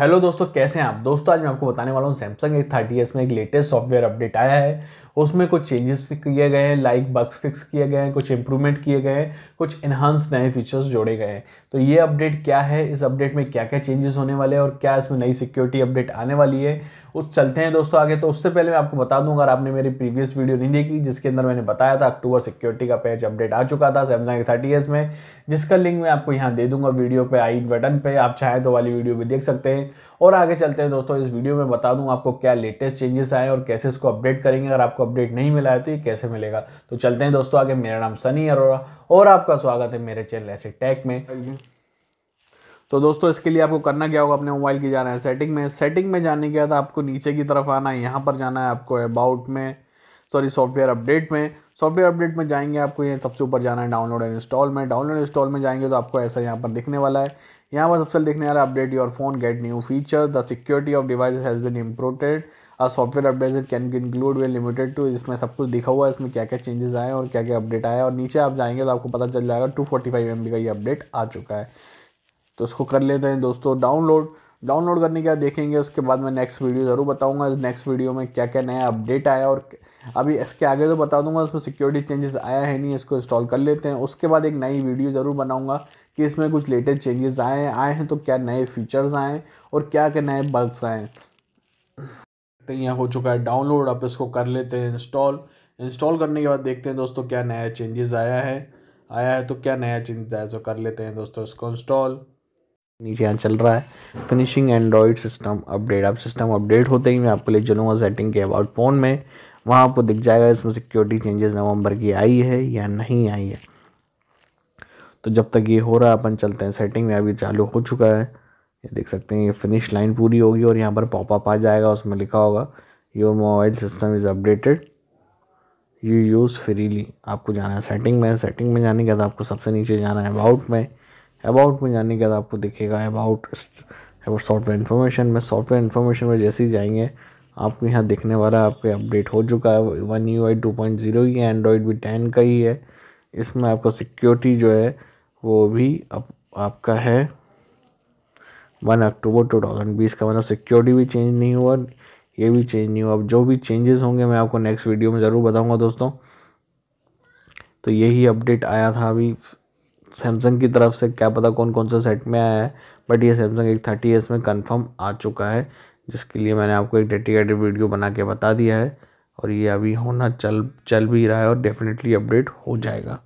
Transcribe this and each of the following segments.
hello दोस्तों कैसे हैं आप दोस्तों आज मैं आपको बताने वाला हूँ सैमसंग ए थर्टी एस में एक लेटेस्ट सॉफ्टवेयर अपडेट आया है उसमें कुछ चेंजेस किए गए हैं लाइक बग्स फिक्स किए गए हैं कुछ इंप्रूवमेंट किए गए हैं कुछ इन्हांस नए फीचर्स जोड़े गए हैं तो ये अपडेट क्या है इस अपडेट में क्या क्या चेंजेस होने वाले हैं और क्या इसमें नई सिक्योरिटी अपडेट आने वाली है उस चलते हैं दोस्तों आगे तो उससे पहले मैं आपको बता दूँगा अगर आपने मेरी प्रीवियस वीडियो नहीं देखी जिसके अंदर मैंने बताया था अक्टूबर सिक्योरिटी का पैच अपडेट आ चुका था सैमसंग ए थर्टी एस में जिसका लिंक मैं आपको यहाँ दे दूंगा वीडियो पर आई बटन पर आप चाहें तो वाली वीडियो भी देख सकते हैं और आगे चलते हैं दोस्तों इस वीडियो में बता दूं आपको क्या लेटेस्ट चेंजेस आए और कैसे इसको अपडेट करेंगे अगर आपको अपडेट नहीं मिला है तो ये कैसे मिलेगा तो चलते हैं दोस्तों आगे मेरा नाम सनी अरोरा और आपका स्वागत है मेरे चैनल ऐसे टैक में तो दोस्तों इसके लिए आपको करना क्या होगा अपने मोबाइल की जाना है सेटिंग में सेटिंग में जाने के बाद आपको नीचे की तरफ आना है यहाँ पर जाना है आपको अबाउट में सॉरी सॉफ्टवेयर अपडेट में सॉफ्टवेयर अपडेट में जाएंगे आपको ये सबसे ऊपर जाना है डाउनलोड एंड इंस्टॉल में डाउनलोड इंस्टॉल में जाएंगे तो आपको ऐसा यहाँ पर दिखने वाला है यहाँ पर सबसे दिखने वाला update your phone get new feature the security of device has been improved a software update can include way limited to इसमें सब कुछ दिखा हुआ है इसमें क्या क्या चेंजेस आए और क्या क्या अपडेट आया और नीचे आप जाएंगे तो आपको पता चल जाएगा two forty five M B का ये अपडेट आ चुका है तो इसको कर लेते हैं दोस्तों डाउनलोड डाउनलोड करने के बाद देखेंगे उसके बाद मैं नेक्स्ट वीडियो ज़रूर बताऊंगा इस नेक्स्ट वीडियो में क्या क्या नया अपडेट आया और अभी इसके आगे तो बता दूंगा उसमें सिक्योरिटी चेंजेस आया है नहीं इसको इंस्टॉल कर लेते हैं उसके बाद एक नई वीडियो ज़रूर बनाऊंगा कि इसमें कुछ लेटेस्ट चेंजेस आए हैं आए हैं तो क्या नए फीचर्स आए और क्या क्या नए बग्स आए तो यहाँ हो चुका है डाउनलोड अब इसको कर लेते हैं इंस्टॉल इंस्टॉल करने के बाद देखते हैं दोस्तों क्या नया चेंजेस आया है आया है तो क्या नया चेंजेस आया तो कर लेते हैं दोस्तों इसको इंस्टॉल नीचे यहाँ चल रहा है फिनिशिंग एंड्रॉयड सिस्टम अपडेट अब सिस्टम अपडेट होते ही मैं आपको ले चलूँगा सेटिंग के अबाउट फ़ोन में वहाँ आपको दिख जाएगा इसमें सिक्योरिटी चेंजेस नवंबर की आई है या नहीं आई है तो जब तक ये हो रहा है अपन चलते हैं सेटिंग में अभी चालू हो चुका है ये देख सकते हैं ये फिनिश लाइन पूरी होगी और यहाँ पर पॉपअप आ जाएगा उसमें लिखा होगा your mobile system is updated you use freely आपको जाना है सेटिंग में सेटिंग में जाने के बाद आपको सबसे नीचे जाना है अबाउट में अबाउट में जाने के बाद आपको दिखेगा अबाउट अबाउट सॉफ्टवेयर इन्फॉर्मेशन में सॉफ्टवेयर इन्फॉर्मेशन में जैसे ही जाएंगे आपको यहाँ दिखने वाला आपके अपडेट हो चुका है one U I two point zero ही है एंड्रॉयड भी टेन का ही है इसमें आपको सिक्योरिटी जो है वो भी अप, आपका है वन अक्टूबर टू थाउजेंड बीस का मतलब सिक्योरिटी भी चेंज नहीं हुआ ये भी चेंज नहीं हुआ अब जो भी चेंजेस होंगे मैं आपको नेक्स्ट वीडियो में ज़रूर बताऊँगा दोस्तों तो यही अपडेट आया था अभी सैमसंग की तरफ से क्या पता कौन कौन सा सेट में आया है बट ये सैमसंग एक थर्टी एस में कंफर्म आ चुका है जिसके लिए मैंने आपको एक डेडिकेटेड वीडियो बना के बता दिया है और ये अभी होना चल चल भी रहा है और डेफिनेटली अपडेट हो जाएगा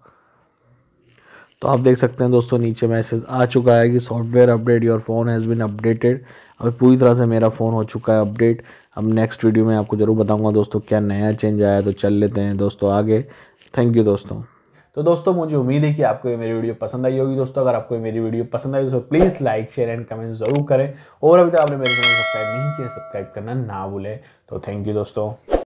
तो आप देख सकते हैं दोस्तों नीचे मैसेज आ चुका है कि software update your phone has been updated अब पूरी तरह से मेरा फ़ोन हो चुका है अपडेट अब नेक्स्ट वीडियो में आपको ज़रूर बताऊंगा दोस्तों क्या नया चेंज आया तो चल लेते हैं दोस्तों आगे थैंक यू दोस्तों तो दोस्तों मुझे उम्मीद है कि आपको ये मेरी वीडियो पसंद आई होगी दोस्तों अगर आपको ये मेरी वीडियो पसंद आई तो please like share and comment जरूर करें और अभी तक आपने मेरे चैनल सब्सक्राइब नहीं किया सब्सक्राइब करना ना भूलें तो थैंक यू दोस्तों